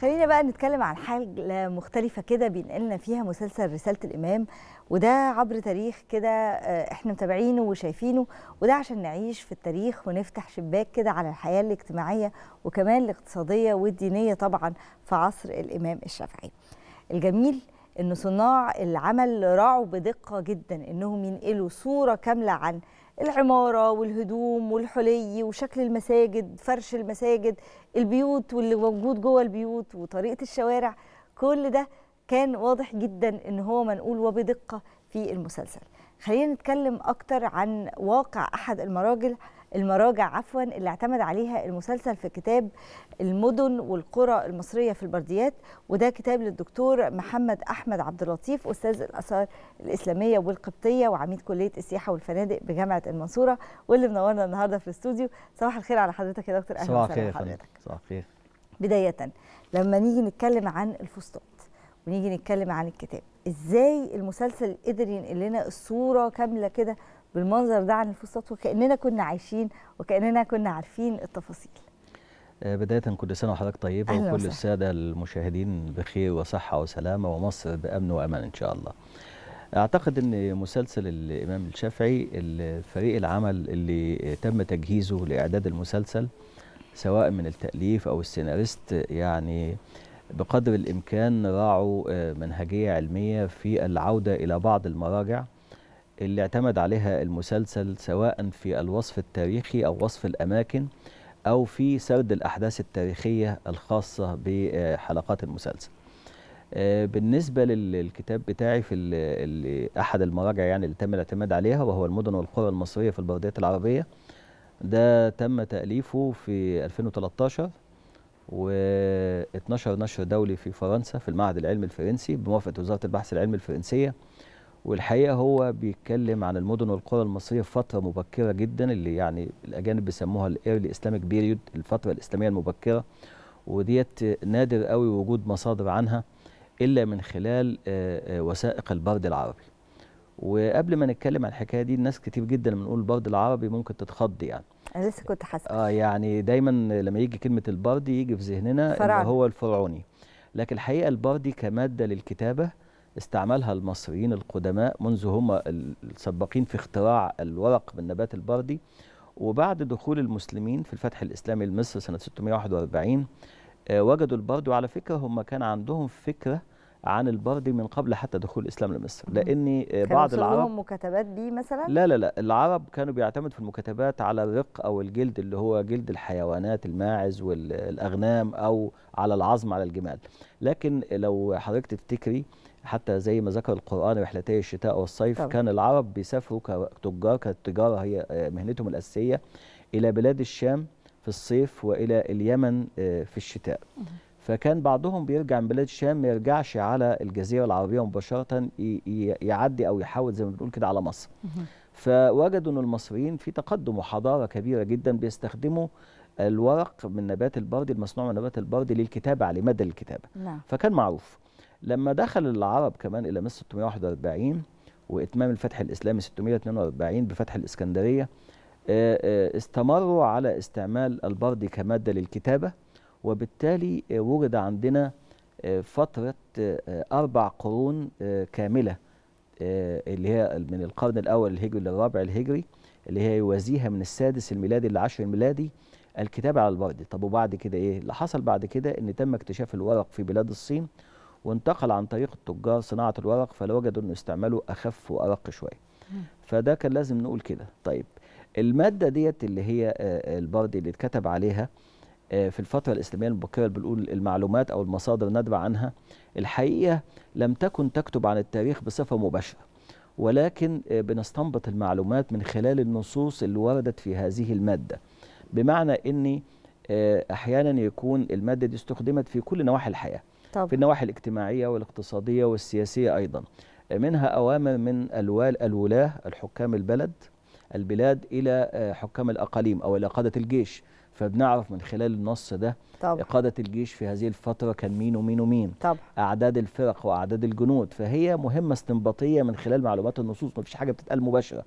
خلينا بقى نتكلم عن حاجة مختلفة كده بينقلنا فيها مسلسل رسالة الإمام وده عبر تاريخ كده آه، احنا متابعينه وشايفينه وده عشان نعيش في التاريخ ونفتح شباك كده على الحياة الاجتماعية وكمان الاقتصادية والدينية طبعا في عصر الإمام الشافعي الجميل ان صناع العمل راعوا بدقة جدا انهم ينقلوا صورة كاملة عن العمارة والهدوم والحلي وشكل المساجد فرش المساجد البيوت واللي موجود جوه البيوت وطريقة الشوارع كل ده كان واضح جدا ان هو منقول وبدقة في المسلسل خلينا نتكلم اكتر عن واقع احد المراجل المراجع عفوا اللي اعتمد عليها المسلسل في كتاب المدن والقرى المصريه في البرديات وده كتاب للدكتور محمد احمد عبد اللطيف استاذ الاثار الاسلاميه والقبطيه وعميد كليه السياحه والفنادق بجامعه المنصوره واللي منورنا النهارده في الاستوديو صباح الخير على حضرتك يا دكتور اهلا وسهلا بحضرتك صباح الخير بدايه لما نيجي نتكلم عن الفسطاط ونيجي نتكلم عن الكتاب ازاي المسلسل قدر ينقل لنا الصوره كامله كده بالمنظر ده عن الفسطاط وكاننا كنا عايشين وكاننا كنا عارفين التفاصيل آه، بداية كل سنة وحضرتك طيبة وكل وسهل. السادة المشاهدين بخير وصحة وسلامة ومصر بأمن وأمان إن شاء الله أعتقد أن مسلسل الإمام الشافعي فريق العمل اللي تم تجهيزه لإعداد المسلسل سواء من التأليف أو السيناريست يعني بقدر الإمكان راعوا آه، منهجية علمية في العودة إلى بعض المراجع اللي اعتمد عليها المسلسل سواء في الوصف التاريخي أو وصف الأماكن أو في سرد الأحداث التاريخية الخاصة بحلقات المسلسل آه، بالنسبة للكتاب بتاعي في أحد المراجع يعني اللي تم الاعتماد عليها وهو المدن والقرى المصرية في البردية العربية ده تم تأليفه في 2013 و12 نشر دولي في فرنسا في المعهد العلمي الفرنسي بموافقة وزارة البحث العلمي الفرنسية والحقيقه هو بيتكلم عن المدن والقرى المصريه في فتره مبكره جدا اللي يعني الاجانب بيسموها الايرلي اسلاميك بيريود الفتره الاسلاميه المبكره وديت نادر قوي وجود مصادر عنها الا من خلال آه، آه، وثائق البرد العربي وقبل ما نتكلم عن الحكايه دي الناس كتير جدا لما نقول البرد العربي ممكن تتخض يعني انا لسه كنت حاسه اه يعني دايما لما يجي كلمه البردي يجي في ذهننا اللي هو الفرعوني لكن الحقيقه البردي كماده للكتابه استعملها المصريين القدماء منذ هم السباقين في اختراع الورق بالنبات البردي وبعد دخول المسلمين في الفتح الإسلامي لمصر سنة 641 آه، وجدوا البرد وعلى فكرة هم كان عندهم فكرة عن البرد من قبل حتى دخول الاسلام لمصر لان آه، بعض العرب كانوا مكتبات دي مثلا لا لا لا العرب كانوا بيعتمدوا في المكتبات على الرق او الجلد اللي هو جلد الحيوانات الماعز والاغنام او على العظم على الجمال لكن لو حضرتك تفتكري حتى زي ما ذكر القرآن رحلتي الشتاء والصيف طبعا. كان العرب بيسافروا كتجار كالتجارة هي آه، مهنتهم الأساسية إلى بلاد الشام في الصيف وإلى اليمن آه، في الشتاء فكان بعضهم بيرجع من بلاد الشام ما يرجعش على الجزيرة العربية مباشرة يعدي أو يحاول زي ما بنقول كده على مصر فوجدوا أن المصريين في تقدم وحضارة كبيرة جدا بيستخدموا الورق من نبات البرد المصنوع من نبات البرد للكتابة على مدى الكتابة نعم. فكان معروف لما دخل العرب كمان الى مصر 641 واتمام الفتح الاسلامي 642 بفتح الاسكندريه آه، آه، استمروا على استعمال البرد كماده للكتابه وبالتالي آه، وجد عندنا فتره اربع قرون كامله اللي هي من القرن الاول الهجري للرابع الهجري اللي هي يوازيها من السادس الميلادي للعاشر الميلادي الكتابه على البرد طب وبعد كده ايه اللي حصل بعد كده ان تم اكتشاف الورق في بلاد الصين وانتقل عن طريق التجار صناعه الورق فوجدوا انه استعماله اخف وارق شويه فده كان لازم نقول كده طيب الماده ديت اللي هي آه، البردي اللي اتكتب عليها آه، في الفترة الإسلامية المبكرة بنقول المعلومات أو المصادر ندبة عنها الحقيقة لم تكن تكتب عن التاريخ بصفة مباشرة ولكن آه، بنستنبط المعلومات من خلال النصوص اللي وردت في هذه المادة بمعنى أني أحيانا يكون المادة دي استخدمت في كل نواحي الحياة طب. في النواحي الاجتماعية والاقتصادية والسياسية أيضا منها أوامر من الوال الولاة الحكام البلد البلاد إلى آه، حكام الأقاليم أو إلى قادة الجيش فبنعرف من خلال النص ده طبعا. إقادة الجيش في هذه الفترة كان مين ومين ومين طبعا. أعداد الفرق وأعداد الجنود فهي مهمة استنباطية من خلال معلومات النصوص ما فيش حاجة بتتقال مباشرة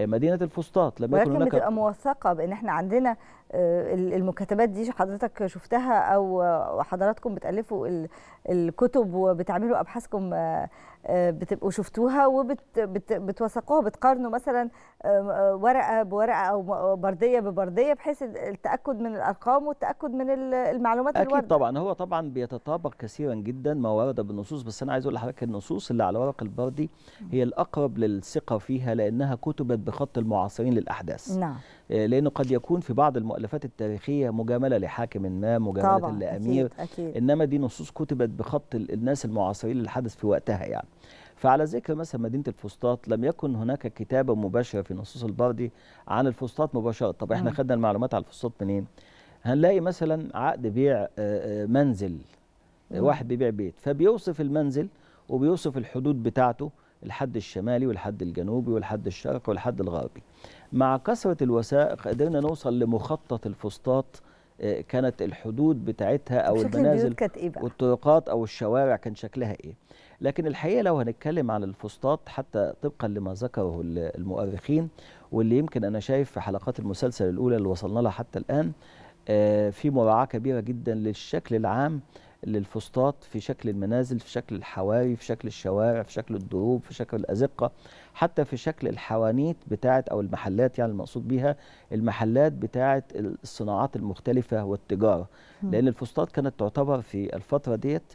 مدينة الفسطاط لما يكون هناك بتبقى موثقة بأن احنا عندنا آه، المكتبات دي حضرتك شفتها أو حضراتكم بتألفوا الكتب وبتعملوا أبحاثكم آه، آه، بتبقوا شفتوها وبتوثقوها بتقارنوا مثلا ورقة بورقة أو بردية ببردية بحيث التأكد من الأرقام والتأكد من ال المعلومات اكيد الوردة. طبعا هو طبعا بيتطابق كثيرا جدا ما ورد بالنصوص بس انا عايز اقول لحضرتك النصوص اللي على ورق البردي هي الاقرب للثقه فيها لانها كتبت بخط المعاصرين للاحداث نعم آه، لانه قد يكون في بعض المؤلفات التاريخيه مجامله لحاكم ما مجامله طبعا لامير أكيد أكيد. انما دي نصوص كتبت بخط الناس المعاصرين للحدث في وقتها يعني فعلى ذكر مثلا مدينه الفسطاط لم يكن هناك كتابه مباشره في نصوص البردي عن الفسطاط مباشره طب احنا نعم. خدنا المعلومات على الفسطاط منين هنلاقي مثلا عقد بيع آه، آه، منزل آه، واحد بيبيع بيت فبيوصف المنزل وبيوصف الحدود بتاعته الحد الشمالي والحد الجنوبي والحد الشرقي والحد الغربي مع كثرة الوثائق قدرنا نوصل لمخطط الفسطاط كانت الحدود بتاعتها او المنازل إيه والطرقات او الشوارع كان شكلها ايه لكن الحقيقه لو هنتكلم عن الفسطاط حتى طبقا لما ذكره المؤرخين واللي يمكن انا شايف في حلقات المسلسل الاولى اللي وصلنا لها حتى الان آه، في مراعاه كبيره جدا للشكل العام للفسطاط في شكل المنازل في شكل الحواري في شكل الشوارع في شكل الدروب في شكل الازقه حتى في شكل الحوانيت بتاعه او المحلات يعني المقصود بيها المحلات بتاعه الصناعات المختلفه والتجاره لان الفسطاط كانت تعتبر في الفتره ديت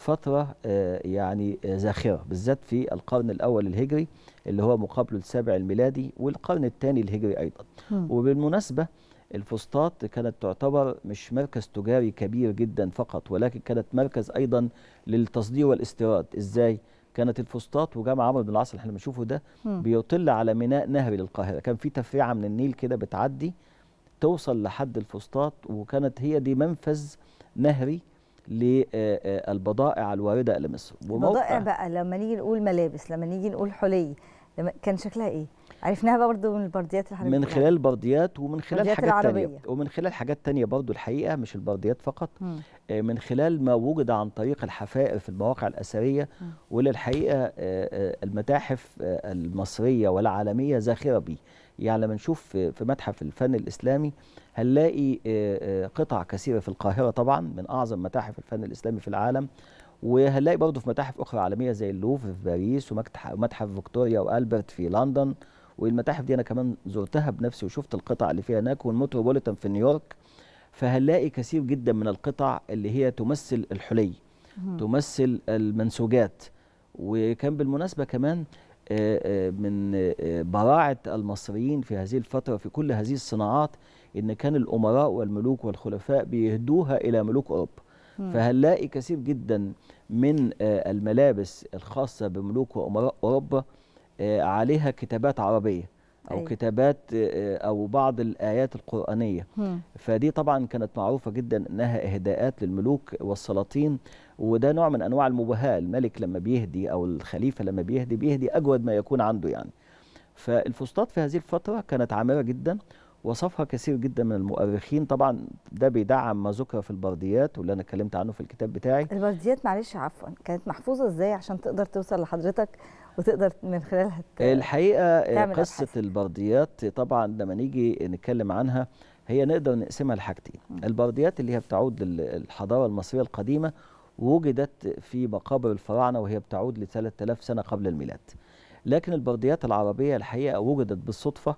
فترة آه، يعني زاخرة آه، بالذات في القرن الأول الهجري اللي هو مقابله السابع الميلادي والقرن الثاني الهجري أيضا وبالمناسبة الفسطاط كانت تعتبر مش مركز تجاري كبير جدا فقط ولكن كانت مركز ايضا للتصدير والاستيراد ازاي كانت الفسطاط وجامع عمرو بن العاص اللي احنا بنشوفه ده بيطل على ميناء نهري للقاهره كان في تفريعه من النيل كده بتعدي توصل لحد الفسطاط وكانت هي دي منفذ نهري للبضائع آه، آه، الوارده لمصر البضائع بقى لما نيجي نقول ملابس لما نيجي نقول حلي كان شكلها ايه عرفناها برضو برضه من البرديات العربية من يعني. خلال البرديات ومن خلال حاجات العربية. تانية ومن خلال حاجات تانية برضه الحقيقة مش البرديات فقط م. آه، من خلال ما وجد عن طريق الحفائر في المواقع الأثرية مم. وللحقيقة آه، آه، المتاحف المصرية والعالمية زاخرة بيه يعني لما نشوف في متحف الفن الإسلامي هنلاقي قطع كثيرة في القاهرة طبعا من أعظم متاحف الفن الإسلامي في العالم وهنلاقي برضه في متاحف أخرى عالمية زي اللوفر في باريس ومتحف فيكتوريا وألبرت في لندن والمتاحف دي انا كمان زرتها بنفسي وشفت القطع اللي فيها هناك والمتروبوليتان في نيويورك فهنلاقي كثير جدا من القطع اللي هي تمثل الحلي تمثل المنسوجات وكان بالمناسبه كمان آه، آه، من آه، براعه المصريين في هذه الفتره في كل هذه الصناعات ان كان الامراء والملوك والخلفاء بيهدوها الى ملوك اوروبا فهنلاقي كثير جدا من الملابس الخاصه بملوك وامراء اوروبا آه، عليها كتابات عربيه او أي. أيوة. كتابات آه، آه، او بعض الايات القرانيه فدي طبعا كانت معروفه جدا انها اهداءات للملوك والسلاطين وده نوع من انواع المباهاه الملك لما بيهدي او الخليفه لما بيهدي بيهدي اجود ما يكون عنده يعني فالفسطاط في هذه الفتره كانت عامره جدا وصفها كثير جدا من المؤرخين طبعا ده بيدعم ما ذكر في البرديات واللي انا اتكلمت عنه في الكتاب بتاعي البرديات معلش عفوا كانت محفوظه ازاي عشان تقدر توصل لحضرتك وتقدر من خلالها الحقيقه آه، قصه أبحث. البرديات طبعا لما نيجي نتكلم عنها هي نقدر نقسمها لحاجتين البرديات اللي هي بتعود للحضاره المصريه القديمه وجدت في مقابر الفراعنه وهي بتعود ل 3000 سنه قبل الميلاد لكن البرديات العربيه الحقيقه وجدت بالصدفه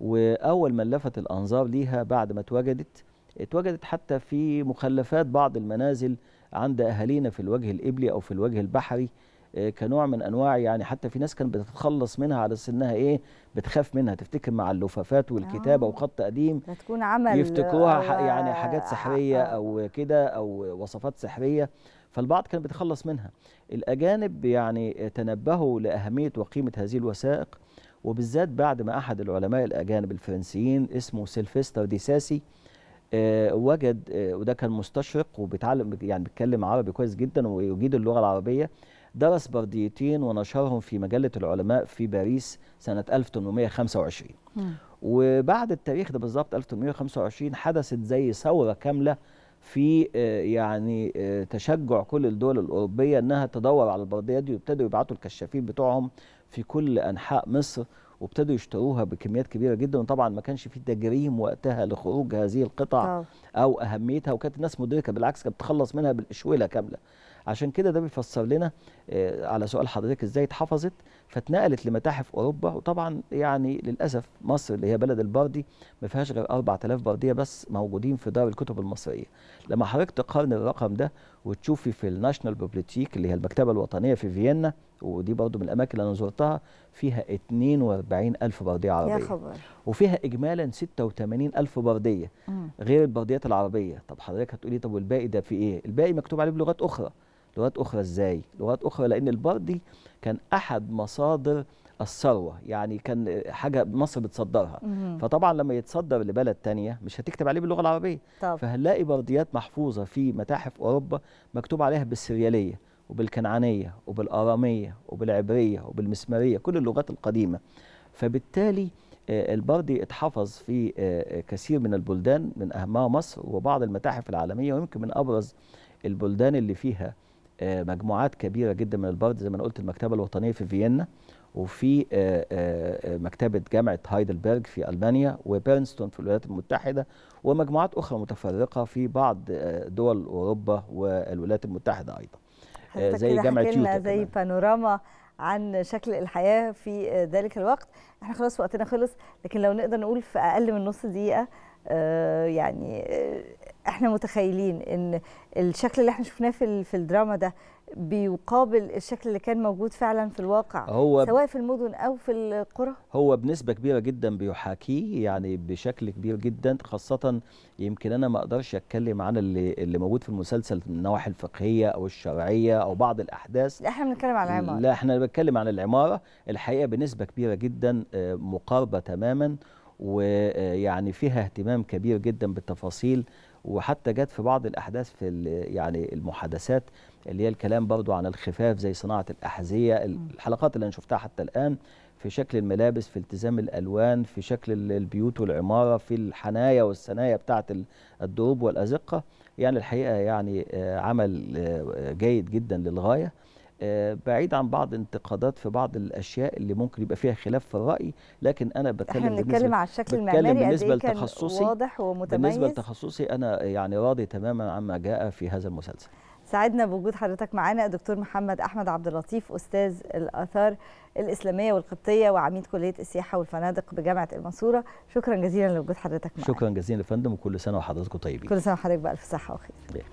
واول من لفت الانظار ليها بعد ما اتوجدت اتوجدت حتى في مخلفات بعض المنازل عند اهالينا في الوجه الابلي او في الوجه البحري آه، كنوع من انواع يعني حتى في ناس كانت بتتخلص منها على انها ايه بتخاف منها تفتكر مع اللفافات والكتابه آه. وخط قديم تكون عمل يفتكروها آه، يعني حاجات سحريه او كده او وصفات سحريه فالبعض كان بيتخلص منها الاجانب يعني تنبهوا لاهميه وقيمه هذه الوثائق وبالذات بعد ما احد العلماء الاجانب الفرنسيين اسمه سيلفستر ديساسي ساسي وجد وده كان مستشرق وبيتعلم يعني بيتكلم عربي كويس جدا ويجيد اللغه العربيه درس برديتين ونشرهم في مجلة العلماء في باريس سنة 1825 وبعد التاريخ ده بالظبط 1825 حدثت زي ثورة كاملة في آه، يعني آه، تشجع كل الدول الأوروبية أنها تدور على البرديات دي ويبتدوا يبعتوا الكشافين بتوعهم في كل أنحاء مصر وابتدوا يشتروها بكميات كبيره جدا وطبعا ما كانش في تجريم وقتها لخروج هذه القطع أوه. او اهميتها وكانت الناس مدركه بالعكس كانت بتخلص منها بالاشوله كامله عشان كده ده بيفسر لنا آه، على سؤال حضرتك ازاي اتحفظت فاتنقلت لمتاحف اوروبا وطبعا يعني للاسف مصر اللي هي بلد البردي ما فيهاش غير 4000 برديه بس موجودين في دار الكتب المصريه لما حضرتك تقارن الرقم ده وتشوفي في الناشونال بيبليوتيك اللي هي المكتبه الوطنيه في فيينا ودي برضو من الاماكن اللي انا زرتها فيها 42000 برديه عربيه يا خبر. وفيها اجمالا 86000 برديه غير البرديات العربيه طب حضرتك هتقولي طب والباقي ده في ايه الباقي مكتوب عليه بلغات اخرى لغات اخرى ازاي لغات اخرى لان البردي كان احد مصادر الثروه يعني كان حاجه مصر بتصدرها مم. فطبعا لما يتصدر لبلد تانية مش هتكتب عليه باللغه العربيه طب. فهنلاقي برديات محفوظه في متاحف اوروبا مكتوب عليها بالسرياليه وبالكنعانيه وبالاراميه وبالعبريه وبالمسماريه كل اللغات القديمه فبالتالي آه، البردي اتحفظ في آه، آه، كثير من البلدان من اهمها مصر وبعض المتاحف العالميه ويمكن من ابرز البلدان اللي فيها آه، مجموعات كبيره جدا من البرد زي ما انا قلت المكتبه الوطنيه في فيينا وفي آه، آه، مكتبه جامعه هايدلبرج في المانيا وبيرنستون في الولايات المتحده ومجموعات اخرى متفرقه في بعض دول اوروبا والولايات المتحده ايضا زي جامعه يوتا زي كمان. بانوراما عن شكل الحياه في ذلك الوقت احنا خلاص وقتنا خلص لكن لو نقدر نقول في اقل من نص دقيقه يعني احنا متخيلين ان الشكل اللي احنا شفناه في في الدراما ده بيقابل الشكل اللي كان موجود فعلا في الواقع هو سواء في المدن او في القرى هو بنسبه كبيره جدا بيحاكيه يعني بشكل كبير جدا خاصه يمكن انا ما اقدرش اتكلم عن اللي اللي موجود في المسلسل من النواحي الفقهيه او الشرعيه او بعض الاحداث لا احنا بنتكلم عن العماره لا احنا بنتكلم عن العماره الحقيقه بنسبه كبيره جدا آه، مقاربه تماما ويعني فيها اهتمام كبير جدا بالتفاصيل وحتى جت في بعض الاحداث في يعني المحادثات اللي هي الكلام برضو عن الخفاف زي صناعه الاحذيه الحلقات اللي انا شفتها حتى الان في شكل الملابس في التزام الالوان في شكل البيوت والعماره في الحنايا والسنايا بتاعه الدروب والازقه يعني الحقيقه يعني آه، عمل آه، جيد جدا للغايه آه، بعيد عن بعض انتقادات في بعض الاشياء اللي ممكن يبقى فيها خلاف في الراي لكن انا بتكلم احنا بنتكلم على الشكل المعماري إيه بالنسبه لتخصصي واضح ومتميز بالنسبه لتخصصي انا يعني راضي تماما عما جاء في هذا المسلسل سعدنا بوجود حضرتك معانا دكتور محمد احمد عبد اللطيف استاذ الاثار الاسلاميه والقبطيه وعميد كليه السياحه والفنادق بجامعه المنصوره شكرا جزيلا لوجود حضرتك معانا شكرا جزيلا يا فندم وكل سنه وحضراتكم طيبين كل سنه وحضرتك بالف صحه وخير